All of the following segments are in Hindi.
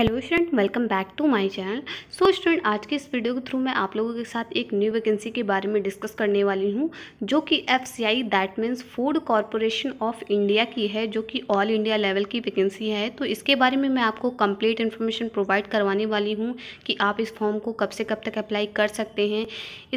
hello student welcome back to my channel so student आज के इस वीडियो के थ्रू मैं आप लोगों के साथ एक न्यू वैकेंसी के बारे में डिस्कस करने वाली हूँ जो कि F C I that means food corporation of India की है जो कि ऑल इंडिया लेवल की वैकेंसी है तो इसके बारे में मैं आपको कंप्लीट इन्फॉर्मेशन प्रोवाइड करवाने वाली हूँ कि आप इस फॉर्म को कब से कब तक अप्लाई कर सकते हैं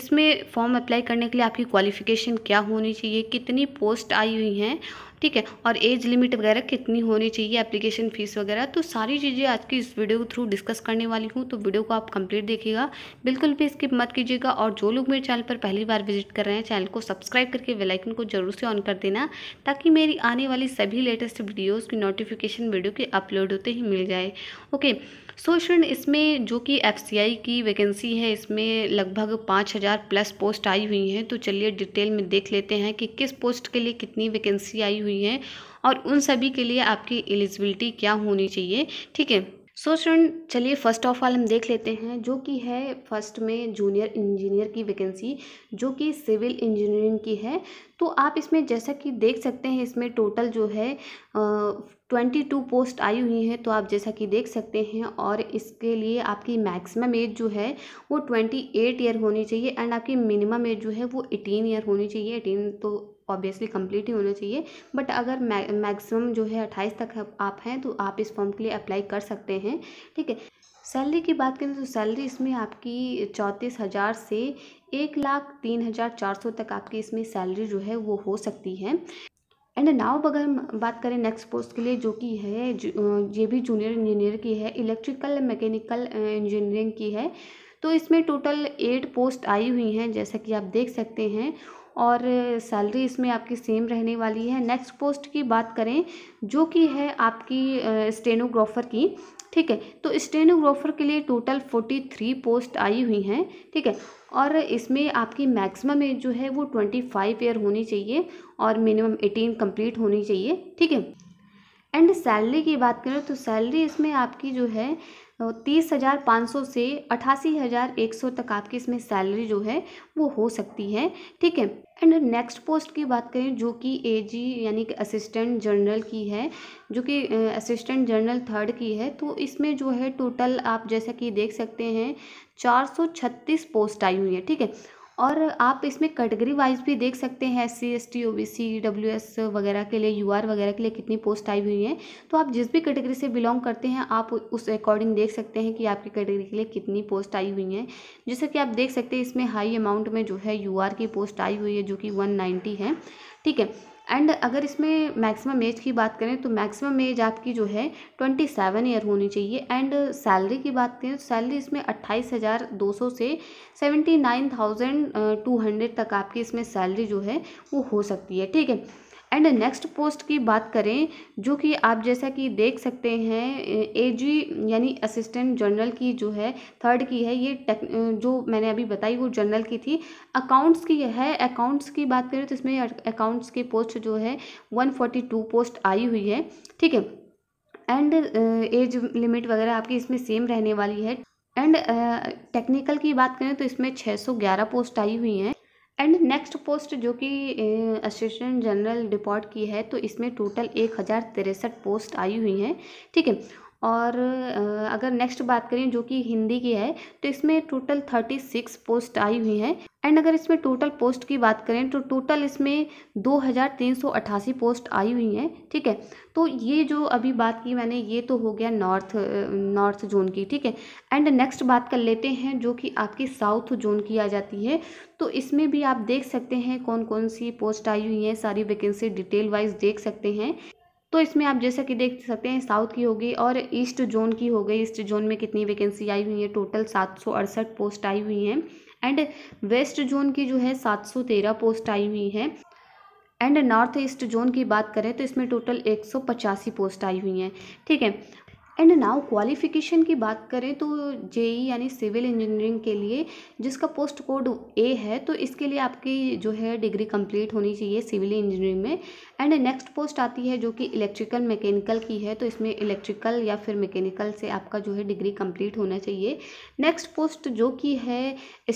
इसमें फॉर्म अप्लाई करने के लिए आपकी क्वालिफिकेशन क्या होनी चाहिए कितनी पोस्ट आई हुई हैं ठीक है और एज लिमिट वगैरह कितनी होनी चाहिए एप्लीकेशन फ़ीस वगैरह तो सारी चीज़ें आज की इस वीडियो के थ्रू डिस्कस करने वाली हूँ तो वीडियो को आप कंप्लीट देखिएगा बिल्कुल भी स्किप मत कीजिएगा और जो लोग मेरे चैनल पर पहली बार विजिट कर रहे हैं चैनल को सब्सक्राइब करके वेलाइकन को जरूर से ऑन कर देना ताकि मेरी आने वाली सभी लेटेस्ट वीडियोज़ की नोटिफिकेशन वीडियो के अपलोड होते ही मिल जाए ओके सो स्टूडेंट इसमें जो कि एफ की वैकेंसी है इसमें लगभग पाँच हज़ार प्लस पोस्ट आई हुई हैं तो चलिए डिटेल में देख लेते हैं कि किस पोस्ट के लिए कितनी वैकेंसी आई हुई हुई हैं और उन सभी के लिए आपकी एलिजिबिलिटी क्या होनी चाहिए ठीक है सो स्टूडेंट चलिए फर्स्ट ऑफ ऑल हम देख लेते हैं जो कि है फर्स्ट में जूनियर इंजीनियर की वैकेंसी जो कि सिविल इंजीनियरिंग की है तो आप इसमें जैसा कि देख सकते हैं इसमें टोटल जो है ट्वेंटी टू पोस्ट आई हुई हैं तो आप जैसा कि देख सकते हैं और इसके लिए आपकी मैक्सिमम एज जो है वो ट्वेंटी एट ईयर होनी चाहिए एंड आपकी मिनिमम एज जो है वो एटीन ईयर होनी चाहिए एटीन तो ऑब्वियसली कम्प्लीट ही होना चाहिए बट अगर मैक्सिमम जो है अट्ठाईस तक आप हैं तो आप इस फॉर्म के लिए अप्लाई कर सकते हैं ठीक है सैलरी की बात करें तो सैलरी इसमें आपकी चौंतीस हज़ार से एक लाख तीन हज़ार चार सौ तक आपकी इसमें सैलरी जो है वो हो सकती है एंड नाउ अगर बात करें नेक्स्ट पोस्ट के लिए जो कि है ये भी जूनियर इंजीनियर की है इलेक्ट्रिकल मैकेनिकल इंजीनियरिंग की है तो इसमें टोटल एट पोस्ट आई हुई हैं जैसा कि आप देख सकते हैं और सैलरी इसमें आपकी सेम रहने वाली है नेक्स्ट पोस्ट की बात करें जो कि है आपकी स्टेनोग्राफर की ठीक है तो स्टेनोग्राफर के लिए टोटल फोर्टी थ्री पोस्ट आई हुई हैं ठीक है और इसमें आपकी मैक्सिमम एज जो है वो ट्वेंटी फाइव ईयर होनी चाहिए और मिनिमम एटीन कंप्लीट होनी चाहिए ठीक है एंड सैलरी की बात करें तो सैलरी इसमें आपकी जो है तो तीस हज़ार पाँच सौ से अठासी हज़ार एक सौ तक आपकी इसमें सैलरी जो है वो हो सकती है ठीक है एंड नेक्स्ट पोस्ट की बात करें जो कि एजी यानी कि असिस्टेंट जनरल की है जो कि असिस्टेंट जनरल थर्ड की है तो इसमें जो है टोटल आप जैसा कि देख सकते हैं चार सौ छत्तीस पोस्ट आई हुई है ठीक है और आप इसमें कैटेगरी वाइज भी देख सकते हैं S C S T O B C W S वगैरह के लिए यू आर वगैरह के लिए कितनी पोस्ट आई हुई हैं तो आप जिस भी कैटेगरी से बिलोंग करते हैं आप उस अकॉर्डिंग देख सकते हैं कि आपकी कैटेगरी के लिए कितनी पोस्ट आई हुई हैं जैसे कि आप देख सकते हैं इसमें हाई अमाउंट में जो है यू आर की पोस्ट आई हुई है जो कि वन नाइन्टी है ठीक है एंड अगर इसमें मैक्सिमम एज की बात करें तो मैक्सिमम एज आपकी जो है ट्वेंटी सेवन ईयर होनी चाहिए एंड सैलरी की बात करें तो सैलरी इसमें अट्ठाईस हज़ार दो सौ से seventy nine thousand two hundred तक आपकी इसमें सैलरी जो है वो हो सकती है ठीक है एंड नेक्स्ट पोस्ट की बात करें जो कि आप जैसा कि देख सकते हैं एजी यानी असिस्टेंट जनरल की जो है थर्ड की है ये टेक जो मैंने अभी बताई वो जनरल की थी अकाउंट्स की है अकाउंट्स की बात करें तो इसमें अकाउंट्स की पोस्ट जो है वन फोर्टी टू पोस्ट आई हुई है ठीक है एंड एज लिमिट वगैरह आपकी इसमें सेम रहने वाली है एंड टेक्निकल uh, की बात करें तो इसमें 611 पोस्ट आई हुई हैं एंड नेक्स्ट पोस्ट जो कि असिस्टेंट जनरल डिपॉर्ट की है तो इसमें टोटल एक हज़ार तिरसठ पोस्ट आई हुई हैं ठीक है और अगर नेक्स्ट बात करें जो कि हिंदी की है तो इसमें टोटल थर्टी सिक्स पोस्ट आई हुई हैं एंड अगर इसमें टोटल पोस्ट की बात करें तो टोटल इसमें दो हज़ार तीन सौ अट्ठासी पोस्ट आई हुई हैं ठीक है तो ये जो अभी बात की मैंने ये तो हो गया नॉर्थ नॉर्थ जोन की ठीक है एंड नेक्स्ट बात कर लेते हैं जो कि आपकी साउथ जोन की आ जाती है तो इसमें भी आप देख सकते हैं कौन कौन सी पोस्ट आई हुई हैं सारी वैकेंसी डिटेल वाइज देख सकते हैं तो इसमें आप जैसा कि देख सकते हैं साउथ की होगी और ईस्ट जोन की हो गई ईस्ट जोन में कितनी वैकेंसी आई हुई है टोटल सात सौ अड़सठ पोस्ट आई हुई हैं एंड वेस्ट जोन की जो है सात सौ तेरह पोस्ट आई हुई हैं एंड नॉर्थ ईस्ट जोन की बात करें तो इसमें टोटल एक सौ पचासी पोस्ट आई हुई हैं ठीक है एंड नाउ क्वालिफ़िकेशन की बात करें तो जेई e यानी सिविल इंजीनियरिंग के लिए जिसका पोस्ट कोड ए है तो इसके लिए आपकी जो है डिग्री कंप्लीट होनी चाहिए सिविल इंजीनियरिंग में एंड नेक्स्ट पोस्ट आती है जो कि इलेक्ट्रिकल मैकेनिकल की है तो इसमें इलेक्ट्रिकल या फिर मैकेनिकल से आपका जो है डिग्री कंप्लीट होना चाहिए नेक्स्ट पोस्ट जो कि है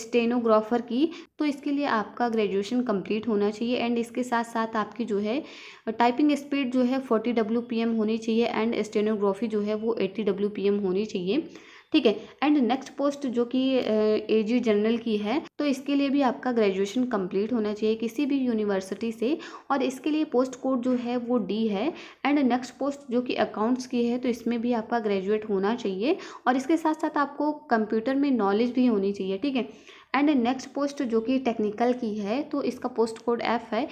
स्टेनोग्राफर की तो इसके लिए आपका ग्रेजुएशन कम्प्लीट होना चाहिए एंड इसके साथ साथ आपकी जो है टाइपिंग स्पीड जो है फोर्टी डब्ल्यू होनी चाहिए एंड स्टेनोग्राफी जो है वो वो एट्टी डब्ल्यू पी एम होनी चाहिए ठीक है एंड नेक्स्ट पोस्ट जो कि ए जी जनरल की है तो इसके लिए भी आपका ग्रेजुएशन कंप्लीट होना चाहिए किसी भी यूनिवर्सिटी से और इसके लिए पोस्ट कोड जो है वो डी है एंड नेक्स्ट पोस्ट जो कि अकाउंट्स की है तो इसमें भी आपका ग्रेजुएट होना चाहिए और इसके साथ साथ आपको कंप्यूटर में नॉलेज भी होनी चाहिए ठीक है एंड नेक्स्ट पोस्ट जो कि टेक्निकल की है तो इसका पोस्ट कोड एफ है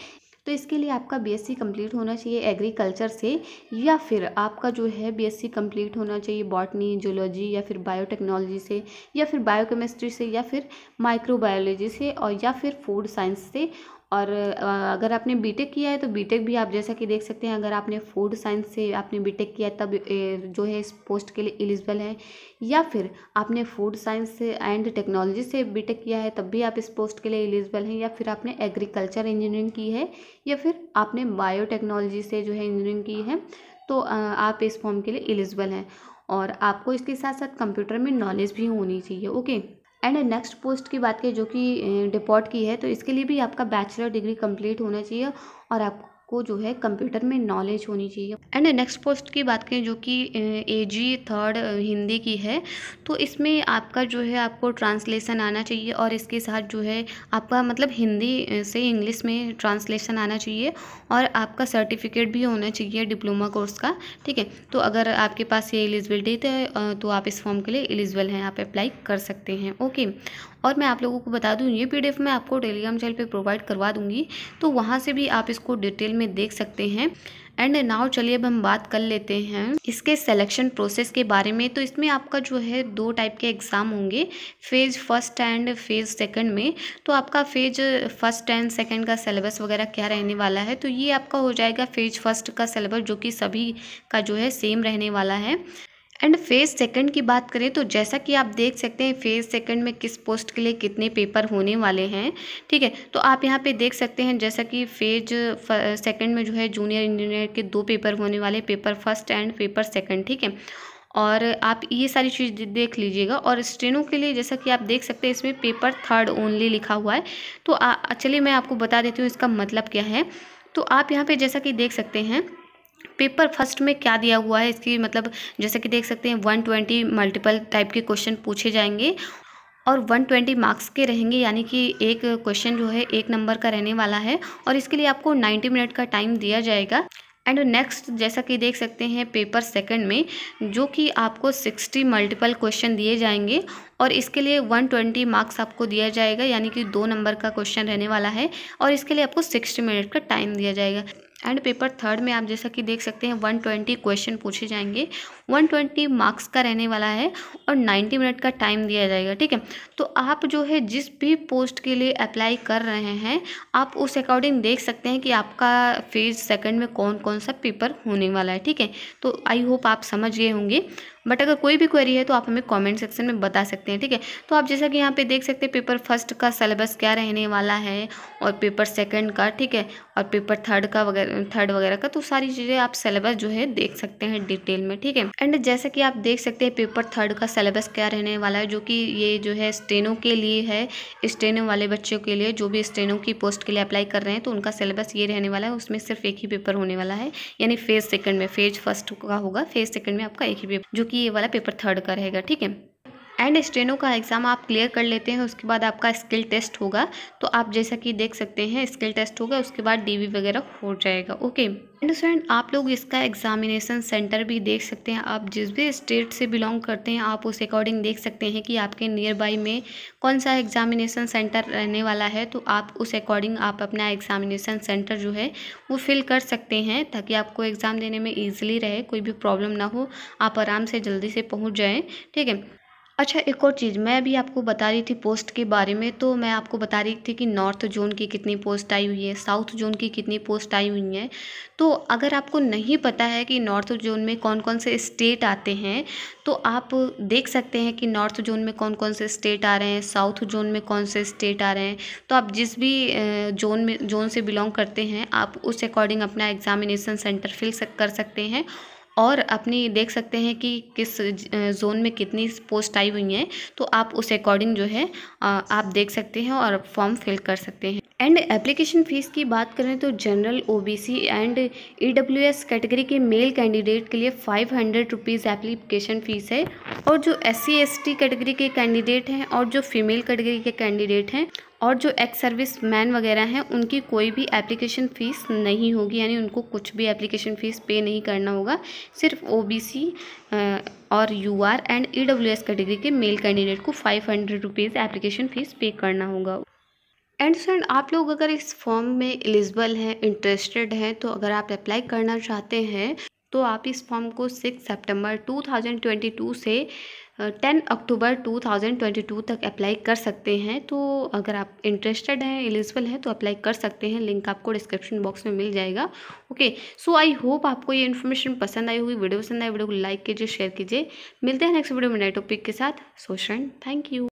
तो इसके लिए आपका बीएससी कंप्लीट होना चाहिए एग्रीकल्चर से या फिर आपका जो है बीएससी कंप्लीट होना चाहिए बॉटनी जूलॉजी या फिर बायोटेक्नोलॉजी से या फिर बायोकेमिस्ट्री से या फिर माइक्रोबायोलॉजी से और या फिर फूड साइंस से और अगर आपने बी टेक किया है तो बी टेक भी आप जैसा कि देख सकते हैं अगर आपने फूड साइंस से आपने बी टेक किया है तब जो है इस पोस्ट के लिए एलिजिबल है या फिर आपने फूड साइंस से एंड टेक्नोलॉजी से बी टेक किया है तब भी आप इस पोस्ट के लिए एलिजिबल हैं या फिर आपने एग्रीकल्चर इंजीनियरिंग की है या फिर आपने बायोटेक्नोलॉजी से जो है इंजीनियरिंग की है तो आप इस फॉर्म के लिए एलिजिबल हैं और आपको इसके साथ साथ कंप्यूटर में नॉलेज भी होनी चाहिए ओके एंड नेक्स्ट पोस्ट की बात करें जो कि डिपोर्ट की है तो इसके लिए भी आपका बैचलर डिग्री कंप्लीट होना चाहिए और आपको आपको जो है कंप्यूटर में नॉलेज होनी चाहिए एंड नेक्स्ट पोस्ट की बात करें जो कि ए जी थर्ड हिंदी की है तो इसमें आपका जो है आपको ट्रांसलेशन आना चाहिए और इसके साथ जो है आपका मतलब हिंदी से इंग्लिश में ट्रांसलेशन आना चाहिए और आपका सर्टिफिकेट भी होना चाहिए डिप्लोमा कोर्स का ठीक है तो अगर आपके पास ये एलिजिबिलिटी है तो आप इस फॉर्म के लिए एलिजिबल हैं आप अप्लाई कर सकते हैं ओके और मैं आप लोगों को बता दूँ ये पी मैं आपको टेलीग्राम चैनल पर प्रोवाइड करवा दूँगी तो वहाँ से भी आप इसको डिटेल में देख सकते हैं एंड नाउ चलिए अब हम बात कर लेते हैं इसके सिलेक्शन प्रोसेस के बारे में तो इसमें आपका जो है दो टाइप के एग्ज़ाम होंगे phase first and phase second में तो आपका फेज फर्स्ट एंड सेकंड का सिलेबस वगैरह क्या रहने वाला है तो ये आपका हो जाएगा फेज फर्स्ट का सिलेबस जो कि सभी का जो है सेम रहने वाला है एंड फेज सेकंड की बात करें तो जैसा कि आप देख सकते हैं फेज सेकंड में किस पोस्ट के लिए कितने पेपर होने वाले हैं ठीक है तो आप यहाँ पे देख सकते हैं जैसा कि फेज सेकंड में जो है जूनियर इंजीनियर के दो पेपर होने वाले paper first and paper second ठीक है और आप ये सारी चीज़ देख लीजिएगा और स्ट्रेनो के लिए जैसा कि आप देख सकते हैं इसमें पेपर थर्ड ओनली लिखा हुआ है तो चलिए मैं आपको बता देती हूँ इसका मतलब क्या है तो आप यहाँ पर जैसा कि देख सकते हैं पेपर फर्स्ट में क्या दिया हुआ है इसकी मतलब जैसे कि देख सकते हैं वन ट्वेंटी मल्टीपल टाइप के क्वेश्चन पूछे जाएंगे और 120 मार्क्स के रहेंगे यानी कि एक क्वेश्चन जो है एक नंबर का रहने वाला है और इसके लिए आपको 90 मिनट का टाइम दिया जाएगा एंड नेक्स्ट जैसा कि देख सकते हैं पेपर सेकंड में जो कि आपको 60 मल्टीपल क्वेश्चन दिए जाएंगे और इसके लिए 120 मार्क्स आपको दिया जाएगा यानी कि दो नंबर का क्वेश्चन रहने वाला है और इसके लिए आपको सिक्सटी मिनट का टाइम दिया जाएगा एंड पेपर थर्ड में आप जैसा कि देख सकते हैं 120 क्वेश्चन पूछे जाएंगे 120 मार्क्स का रहने वाला है और 90 मिनट का टाइम दिया जाएगा ठीक है तो आप जो है जिस भी पोस्ट के लिए अप्लाई कर रहे हैं आप उस अकॉर्डिंग देख सकते हैं कि आपका फेज सेकंड में कौन कौन सा पेपर होने वाला है ठीक है तो आई होप आप समझ गए होंगे बट अगर कोई भी क्वेरी है तो आप हमें कमेंट सेक्शन में बता सकते हैं ठीक है तो आप जैसा कि यहाँ पे देख सकते हैं पेपर फर्स्ट का सिलेबस क्या रहने वाला है और पेपर सेकंड का ठीक है और पेपर थर्ड का वगैरह थर्ड वगैरह का तो सारी चीज़ें आप सलेबस जो है देख सकते हैं डिटेल में ठीक है एंड जैसे कि आप देख सकते हैं पेपर थर्ड का सिलेबस क्या रहने वाला है जो कि ये जो है स्टेनो के लिए है स्टेनो वाले बच्चों के लिए जो भी स्टेनो की पोस्ट के लिए अप्लाई कर रहे हैं तो उनका सिलेबस ये रहने वाला है उसमें सिर्फ एक ही पेपर होने वाला है यानी फेज सेकंड में फेज फर्स्ट का होगा फेज सेकंड में आपका एक ही पेपर जो कि ये वाला पेपर थर्ड का रहेगा ठीक है एंड स्टेनो का एग्ज़ाम आप क्लियर कर लेते हैं उसके बाद आपका स्किल टेस्ट होगा तो आप जैसा कि देख सकते हैं स्किल टेस्ट होगा उसके बाद डीवी वगैरह हो जाएगा ओके एंड फ्रेंड आप लोग इसका एग्जामिनेशन सेंटर भी देख सकते हैं आप जिस भी स्टेट से बिलोंग करते हैं आप उस अकॉर्डिंग देख सकते हैं कि आपके नियर बाई में कौन सा एग्जामिनेशन सेंटर रहने वाला है तो आप उस अकॉर्डिंग आप अपना एग्जामिनेशन सेंटर जो है वो फिल कर सकते हैं ताकि आपको एग्ज़ाम देने में ईजिली रहे कोई भी प्रॉब्लम ना हो आप आराम से जल्दी से पहुँच जाएँ ठीक है अच्छा एक और चीज़ मैं अभी आपको बता रही थी पोस्ट के बारे में तो मैं आपको बता रही थी कि नॉर्थ जोन की कितनी पोस्ट आई हुई है साउथ जोन की कितनी पोस्ट आई हुई हैं तो अगर आपको नहीं पता है कि नॉर्थ जोन में कौन कौन से स्टेट आते हैं तो आप देख सकते हैं कि नॉर्थ जोन में कौन कौन से स्टेट आ रहे हैं साउथ जोन में कौन से स्टेट आ रहे हैं तो आप जिस भी जोन में जोन से बिलोंग करते हैं आप उस अकॉर्डिंग अपना एग्ज़ामिनेसन सेंटर फिल कर सकते हैं और अपनी देख सकते हैं कि किस जोन में कितनी पोस्ट आई हुई हैं तो आप उस अकॉर्डिंग जो है आप देख सकते हैं और फॉर्म फिल कर सकते हैं एंड एप्लीकेशन फ़ीस की बात करें तो general OBC and EWS category के मेल कैंडिडेट के लिए five hundred rupees application fees है और जो एस सी कैटेगरी के कैंडिडेट हैं और जो फीमेल कैटेगरी के कैंडिडेट हैं और जो एक्स सर्विस मैन वगैरह हैं उनकी कोई भी एप्लीकेशन फ़ीस नहीं होगी यानी उनको कुछ भी एप्लीकेशन फ़ीस पे नहीं करना होगा सिर्फ ओ और यू एंड ई कैटेगरी के मेल कैंडिडेट को five hundred rupees application fees pay करना होगा एंड फ्रेंड आप लोग अगर इस फॉर्म में एलिजिबल हैं इंटरेस्टेड हैं तो अगर आप अप्लाई करना चाहते हैं तो आप इस फॉर्म को सिक्स सितंबर 2022 से टेन अक्टूबर 2022 तक अप्लाई कर सकते हैं तो अगर आप इंटरेस्टेड हैं एलिजिबल हैं तो अप्लाई कर सकते हैं लिंक आपको डिस्क्रिप्शन बॉक्स में मिल जाएगा ओके सो आई होप आपको ये इन्फॉर्मेशन पसंद आई होगी वीडियो पसंद आई वीडियो को लाइक कीजिए शेयर कीजिए मिलते हैं नेक्स्ट वीडियो में नए टॉपिक के साथ सो फ्रेंड थैंक यू